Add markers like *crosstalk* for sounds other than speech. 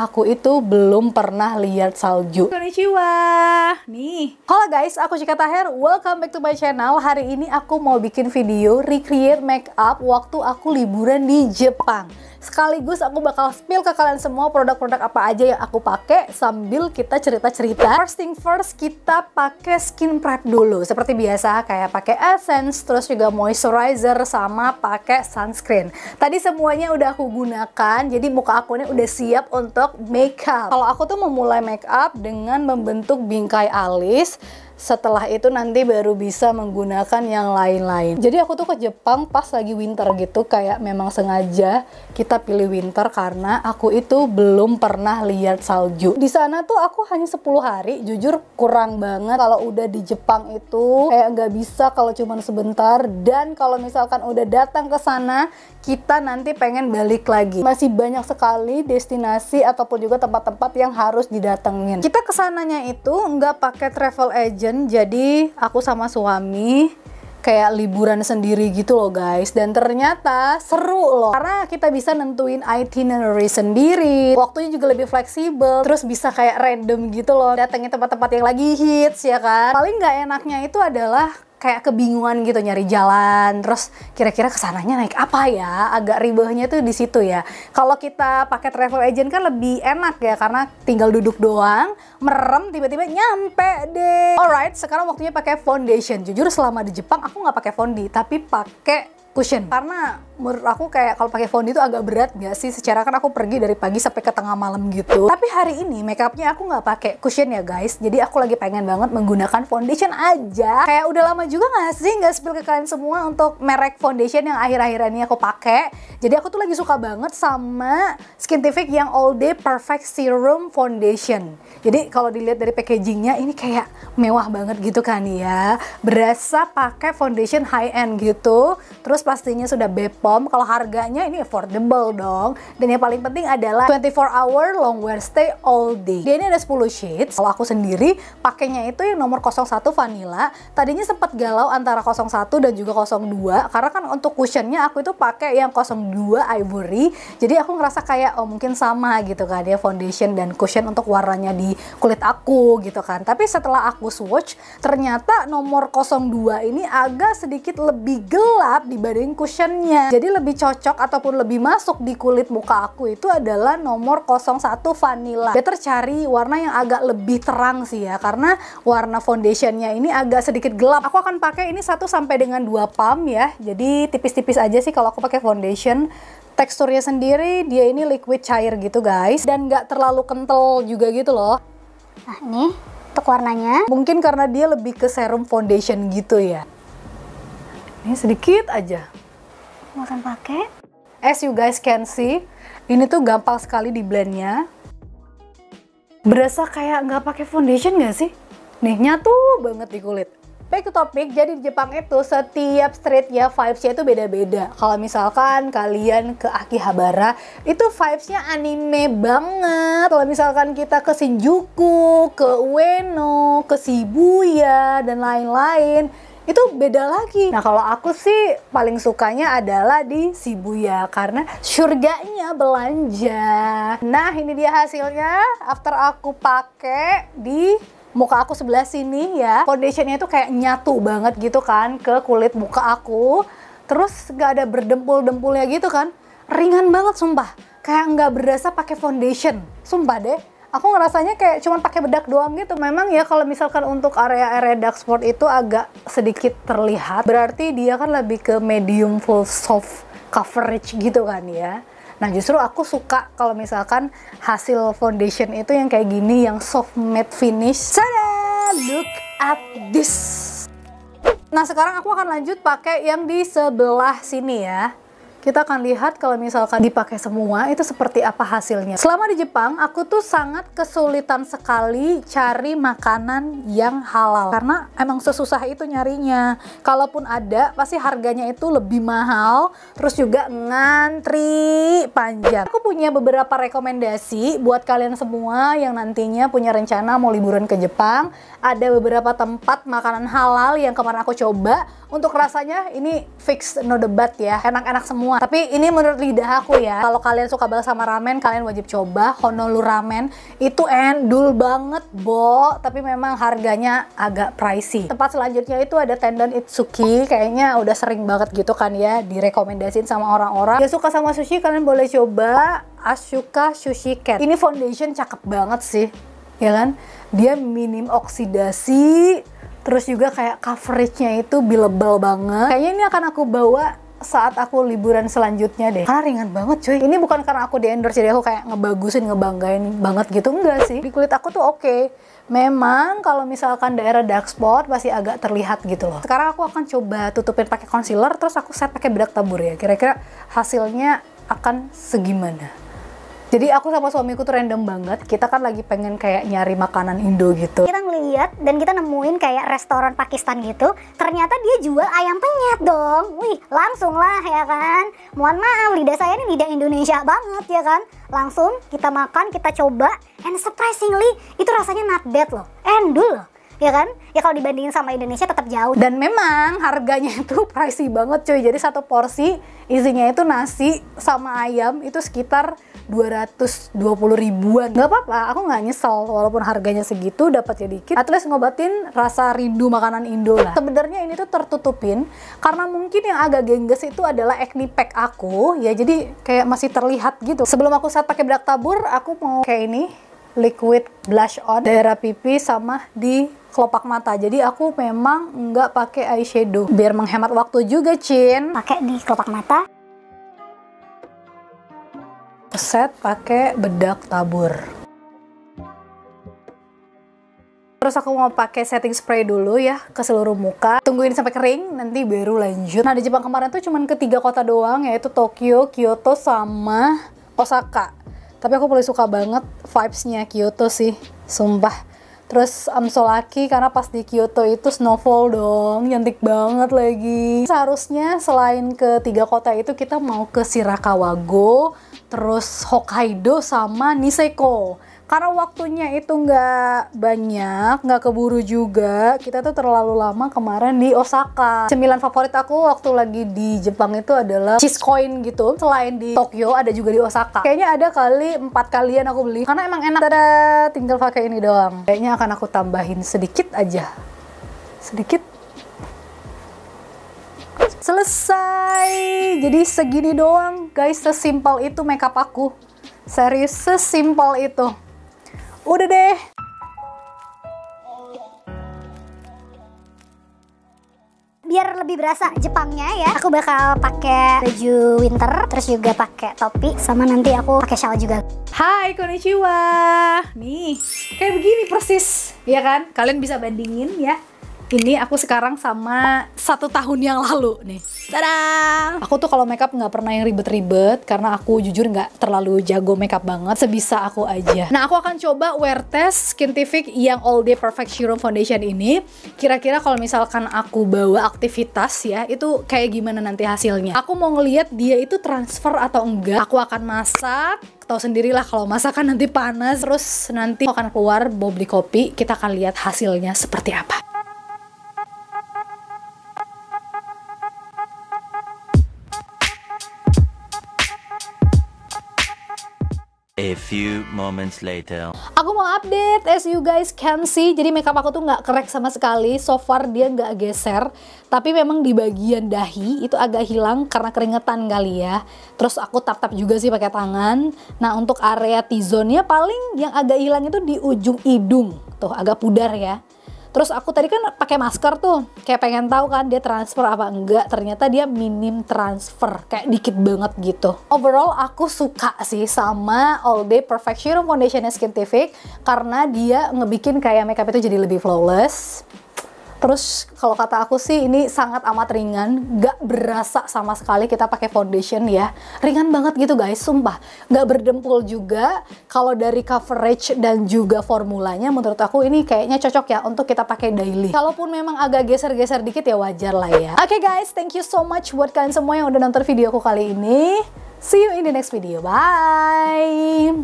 Aku itu belum pernah lihat salju. Konnichiwa. Nih. Halo guys, aku Cika Taher. Welcome back to my channel. Hari ini aku mau bikin video recreate makeup waktu aku liburan di Jepang. Sekaligus aku bakal spill ke kalian semua produk-produk apa aja yang aku pakai sambil kita cerita-cerita. First thing first, kita pakai skin prep dulu. Seperti biasa, kayak pakai essence, terus juga moisturizer, sama pakai sunscreen. Tadi semuanya udah aku gunakan, jadi muka aku ini udah siap untuk untuk makeup. Kalau aku tuh memulai makeup dengan membentuk bingkai alis setelah itu nanti baru bisa menggunakan yang lain-lain. Jadi aku tuh ke Jepang pas lagi winter gitu, kayak memang sengaja kita pilih winter karena aku itu belum pernah lihat salju. Di sana tuh aku hanya 10 hari, jujur kurang banget kalau udah di Jepang itu kayak nggak bisa kalau cuma sebentar dan kalau misalkan udah datang ke sana kita nanti pengen balik lagi. Masih banyak sekali destinasi ataupun juga tempat-tempat yang harus didatengin. Kita kesananya itu nggak pakai travel agent jadi aku sama suami kayak liburan sendiri gitu loh guys dan ternyata seru loh karena kita bisa nentuin itinerary sendiri waktunya juga lebih fleksibel terus bisa kayak random gitu loh datengin tempat-tempat yang lagi hits ya kan paling nggak enaknya itu adalah kayak kebingungan gitu nyari jalan terus kira-kira kesananya naik apa ya agak ribahnya tuh di situ ya kalau kita pakai travel agent kan lebih enak ya karena tinggal duduk doang merem tiba-tiba nyampe deh alright sekarang waktunya pakai foundation jujur selama di Jepang aku nggak pakai fondi tapi pakai cushion karena menurut aku kayak kalau pakai fondi itu agak berat gak sih? Secara kan aku pergi dari pagi sampai ke tengah malam gitu. Tapi hari ini makeupnya aku nggak pakai cushion ya guys. Jadi aku lagi pengen banget menggunakan foundation aja. Kayak udah lama juga nggak sih nggak spill ke kalian semua untuk merek foundation yang akhir-akhir ini aku pakai. Jadi aku tuh lagi suka banget sama Skintific yang All Day Perfect Serum Foundation. Jadi kalau dilihat dari packagingnya ini kayak mewah banget gitu kan ya. Berasa pakai foundation high end gitu. Terus pastinya sudah Bepo kalau harganya ini affordable dong dan yang paling penting adalah 24 hour long wear stay all day dia ini ada 10 shades kalau aku sendiri pakainya itu yang nomor 01 vanilla tadinya sempat galau antara 01 dan juga 02 karena kan untuk cushionnya aku itu pakai yang 02 ivory jadi aku ngerasa kayak oh mungkin sama gitu kan ya foundation dan cushion untuk warnanya di kulit aku gitu kan tapi setelah aku swatch ternyata nomor 02 ini agak sedikit lebih gelap dibanding cushionnya jadi lebih cocok ataupun lebih masuk di kulit muka aku itu adalah nomor 01 vanilla. Better cari warna yang agak lebih terang sih ya karena warna foundationnya ini agak sedikit gelap. Aku akan pakai ini satu sampai dengan dua pump ya. Jadi tipis-tipis aja sih kalau aku pakai foundation teksturnya sendiri dia ini liquid cair gitu guys dan nggak terlalu kental juga gitu loh nah ini untuk warnanya mungkin karena dia lebih ke serum foundation gitu ya ini sedikit aja mau akan pakai. As you guys can see, ini tuh gampang sekali di blendnya. Berasa kayak nggak pakai foundation nggak sih? Nih, nyatu banget di kulit. Back to topic, jadi di Jepang itu setiap ya vibes-nya itu beda-beda. Kalau misalkan kalian ke Akihabara, itu vibes-nya anime banget. Kalau misalkan kita ke Shinjuku, ke Ueno, ke Shibuya, dan lain-lain, itu beda lagi. Nah, kalau aku sih paling sukanya adalah di Shibuya karena surganya belanja. Nah, ini dia hasilnya after aku pakai di muka aku sebelah sini ya. Foundationnya itu kayak nyatu banget gitu kan ke kulit muka aku. Terus gak ada berdempul-dempulnya gitu kan. Ringan banget sumpah. Kayak nggak berasa pakai foundation. Sumpah deh aku ngerasanya kayak cuman pakai bedak doang gitu. Memang ya kalau misalkan untuk area-area dark sport itu agak sedikit terlihat, berarti dia kan lebih ke medium full soft coverage gitu kan ya. Nah justru aku suka kalau misalkan hasil foundation itu yang kayak gini, yang soft matte finish. Tada! Look at this! Nah sekarang aku akan lanjut pakai yang di sebelah sini ya kita akan lihat kalau misalkan dipakai semua itu seperti apa hasilnya. Selama di Jepang, aku tuh sangat kesulitan sekali cari makanan yang halal karena emang sesusah itu nyarinya. Kalaupun ada, pasti harganya itu lebih mahal, terus juga ngantri panjang. Aku punya beberapa rekomendasi buat kalian semua yang nantinya punya rencana mau liburan ke Jepang. Ada beberapa tempat makanan halal yang kemarin aku coba untuk rasanya ini fix no debat ya, enak-enak semua semua. Tapi ini menurut lidah aku ya. Kalau kalian suka banget sama ramen, kalian wajib coba Honolulu Ramen. Itu endul banget, Bo. Tapi memang harganya agak pricey. Tempat selanjutnya itu ada Tendon Itsuki. Kayaknya udah sering banget gitu kan ya direkomendasin sama orang-orang. Ya suka sama sushi kalian boleh coba Asuka Sushi Cat. Ini foundation cakep banget sih. Ya kan? Dia minim oksidasi, terus juga kayak coveragenya itu bilebel banget kayaknya ini akan aku bawa saat aku liburan selanjutnya deh karena ringan banget cuy ini bukan karena aku di endorse jadi aku kayak ngebagusin ngebanggain banget gitu enggak sih di kulit aku tuh oke okay. Memang kalau misalkan daerah dark spot pasti agak terlihat gitu loh. Sekarang aku akan coba tutupin pakai concealer terus aku set pakai bedak tabur ya. Kira-kira hasilnya akan segimana? Jadi aku sama suamiku tuh random banget. Kita kan lagi pengen kayak nyari makanan Indo gitu. Kita ngeliat dan kita nemuin kayak restoran Pakistan gitu. Ternyata dia jual ayam penyet dong. Wih, langsung lah ya kan. Mohon maaf, lidah saya ini lidah Indonesia banget ya kan. Langsung kita makan, kita coba. And surprisingly, itu rasanya not bad loh. Endul loh ya kan? Ya kalau dibandingin sama Indonesia tetap jauh. Dan memang harganya itu *laughs* pricey banget cuy. Jadi satu porsi isinya itu nasi sama ayam itu sekitar 220 ribuan nggak apa-apa aku nggak nyesel walaupun harganya segitu dapat ya dikit at least ngobatin rasa rindu makanan Indo lah sebenarnya ini tuh tertutupin karena mungkin yang agak gengges itu adalah acne pack aku ya jadi kayak masih terlihat gitu sebelum aku saat pakai bedak tabur aku mau kayak ini liquid blush on daerah pipi sama di kelopak mata. Jadi aku memang nggak pakai eyeshadow biar menghemat waktu juga, Cin. Pakai di kelopak mata set pakai bedak tabur. Terus aku mau pakai setting spray dulu ya ke seluruh muka. Tungguin sampai kering, nanti baru lanjut. Nah, di Jepang kemarin tuh cuman ketiga kota doang, yaitu Tokyo, Kyoto, sama Osaka. Tapi aku paling suka banget vibesnya Kyoto sih, sumpah. Terus I'm so lucky karena pas di Kyoto itu snowfall dong, cantik banget lagi. Seharusnya selain ke tiga kota itu kita mau ke Shirakawago, terus Hokkaido sama Niseko. Karena waktunya itu nggak banyak, nggak keburu juga. Kita tuh terlalu lama kemarin di Osaka. Cemilan favorit aku waktu lagi di Jepang itu adalah cheese coin gitu. Selain di Tokyo, ada juga di Osaka. Kayaknya ada kali empat kalian aku beli. Karena emang enak. Tada, tinggal pakai ini doang. Kayaknya akan aku tambahin sedikit aja. Sedikit Selesai. Jadi segini doang, guys. Sesimpel itu makeup aku. Serius, sesimpel itu. Udah deh. biar lebih berasa Jepangnya ya aku bakal pakai baju winter terus juga pakai topi sama nanti aku pakai shawl juga Hai konnichiwa nih kayak begini persis ya kan kalian bisa bandingin ya ini aku sekarang sama satu tahun yang lalu nih. Tada! Aku tuh kalau makeup nggak pernah yang ribet-ribet karena aku jujur nggak terlalu jago makeup banget sebisa aku aja. Nah aku akan coba wear test Skintific yang All Day Perfect Serum Foundation ini. Kira-kira kalau misalkan aku bawa aktivitas ya itu kayak gimana nanti hasilnya. Aku mau ngeliat dia itu transfer atau enggak. Aku akan masak tahu sendirilah kalau masakan nanti panas terus nanti akan keluar mau beli kopi kita akan lihat hasilnya seperti apa A few moments later. Aku mau update, as you guys can see. Jadi makeup aku tuh nggak kerek sama sekali. So far dia nggak geser. Tapi memang di bagian dahi itu agak hilang karena keringetan kali ya. Terus aku tap-tap juga sih pakai tangan. Nah untuk area T-zone-nya paling yang agak hilang itu di ujung hidung. Tuh agak pudar ya. Terus aku tadi kan pakai masker tuh, kayak pengen tahu kan dia transfer apa enggak. Ternyata dia minim transfer, kayak dikit banget gitu. Overall aku suka sih sama All Day Perfect Serum Foundationnya Skintific karena dia ngebikin kayak makeup itu jadi lebih flawless. Terus kalau kata aku sih ini sangat amat ringan, gak berasa sama sekali kita pakai foundation ya. Ringan banget gitu guys, sumpah. Gak berdempul juga. Kalau dari coverage dan juga formulanya menurut aku ini kayaknya cocok ya untuk kita pakai daily. Kalaupun memang agak geser-geser dikit ya wajar lah ya. Oke okay guys, thank you so much buat kalian semua yang udah nonton videoku kali ini. See you in the next video. Bye!